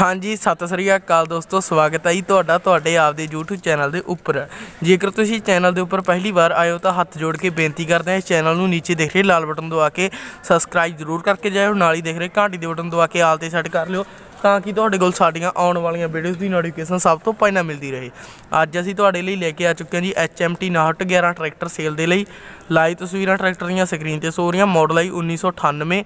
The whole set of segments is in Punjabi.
ਹਾਂਜੀ ਸਤਿ ਸ੍ਰੀ ਅਕਾਲ ਦੋਸਤੋ ਸਵਾਗਤ ਹੈ ਜੀ ਤੁਹਾਡਾ ਤੁਹਾਡੇ ਆਪਦੇ YouTube ਚੈਨਲ ਦੇ ਉੱਪਰ ਜੇਕਰ ਤੁਸੀਂ ਚੈਨਲ ਦੇ ਉੱਪਰ ਪਹਿਲੀ ਵਾਰ ਆਏ ਹੋ ਤਾਂ ਹੱਥ ਜੋੜ ਕੇ ਬੇਨਤੀ ਕਰਦੇ ਹਾਂ ਇਸ ਚੈਨਲ ਨੂੰ ਨੀਚੇ ਦੇਖ ਰਹੇ ਲਾਲ ਬਟਨ ਦਬਾ ਕੇ ਸਬਸਕ੍ਰਾਈਬ ਜ਼ਰੂਰ ਕਰਕੇ ਜਾਇਓ ਨਾਲ ਹੀ ਦੇਖ ਰਹੇ ਘੰਟੀ ਦੇ ਬਟਨ ਦਬਾ ਕੇ ਆਲ ਤੇ ਸੈੱਟ ਕਰ ਲਿਓ ਤਾਂ ਕਿ ਤੁਹਾਡੇ ਕੋਲ ਸਾਡੀਆਂ ਆਉਣ ਵਾਲੀਆਂ ਵੀਡੀਓਜ਼ ਦੀ ਨੋਟੀਫਿਕੇਸ਼ਨ ਸਭ ਤੋਂ ਪਹਿਲਾਂ ਮਿਲਦੀ ਰਹੇ ਅੱਜ ਅਸੀਂ ਤੁਹਾਡੇ ਲਈ ਲੈ ਕੇ ਆ ਚੁੱਕੇ ਹਾਂ ਜੀ HMT 6911 ਟਰੈਕਟਰ ਸੇਲ ਦੇ ਲਈ ਲਾਈਵ ਤਸਵੀਰਾਂ ਟਰੈਕਟਰ ਦੀਆਂ ਸਕਰੀਨ ਤੇ ਸੋ ਰਹੀਆਂ ਮਾਡਲ ਆਈ 1998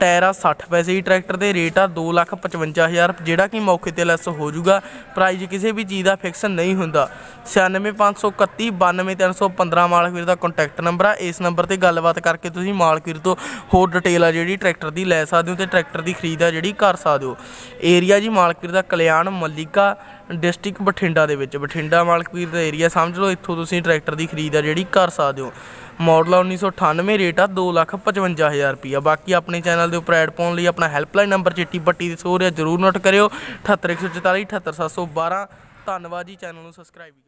ਟਾਇਰ ਆ 60 ਪੈਸੇ ਹੀ ਟਰੈਕਟਰ ਦੇ ਰੇਟ ਆ 255000 ਜਿਹੜਾ ਕਿ ਮੌਕੇ ਤੇ ਲੈਸ ਹੋ ਜਾਊਗਾ ਪ੍ਰਾਈਜ਼ ਕਿਸੇ ਵੀ ਚੀਜ਼ ਦਾ ਫਿਕਸ ਨਹੀਂ ਹੁੰਦਾ 9651392315 ਮਾਲਕ ਮਾਲਕਵੀਰ ਦਾ ਕੰਟੈਕਟ ਨੰਬਰ ਆ ਇਸ ਨੰਬਰ ਤੇ ਗੱਲਬਾਤ ਕਰਕੇ ਤੁਸੀਂ ਮਾਲਕਵੀਰ ਤੋਂ ਹੋਰ ਡਿਟੇਲ ਆ ਜਿਹੜੀ ਟਰੈਕਟਰ ਦੀ ਲੈ ਸਕਦੇ ਹੋ ਤੇ ਟਰੈਕਟਰ ਦੀ ਖਰੀਦ ਆ ਜਿਹੜੀ ਕਰ ਸਕਦੇ ਹੋ ਏਰੀਆ ਜੀ ਮਾਲਕਵੀਰ ਦਾ ਕਲਿਆਣ ਮੱਲਿਕਾ ਡਿਸਟ੍ਰਿਕਟ ਬਠਿੰਡਾ ਦੇ ਵਿੱਚ ਬਠਿੰਡਾ ਮਾਲਕਪੀਰ ਦਾ ਏਰੀਆ ਸਮਝ ਲਓ ਇੱਥੋਂ ਤੁਸੀਂ ਟਰੈਕਟਰ ਦੀ ਖਰੀਦ ਆ ਜਿਹੜੀ ਕਰ ਸਕਦੇ ਹੋ ਮਾਡਲ 1998 ਰੇਟ ਆ 255000 ਰੁਪਿਆ ਬਾਕੀ ਆਪਣੇ ਚੈਨਲ ਦੇ ਉੱਪਰ ਐਡ ਪਾਉਣ ਲਈ ਆਪਣਾ ਹੈਲਪਲਾਈਨ ਨੰਬਰ ਚਿੱਟੀ ਪੱਟੀ ਦੇ ਸੋ ਰਿਹਾ ਜਰੂਰ ਨੋਟ ਕਰਿਓ 78144 78712 ਧੰਨਵਾਦ ਜੀ ਚੈਨਲ ਨੂੰ ਸਬਸਕ੍ਰਾਈਬ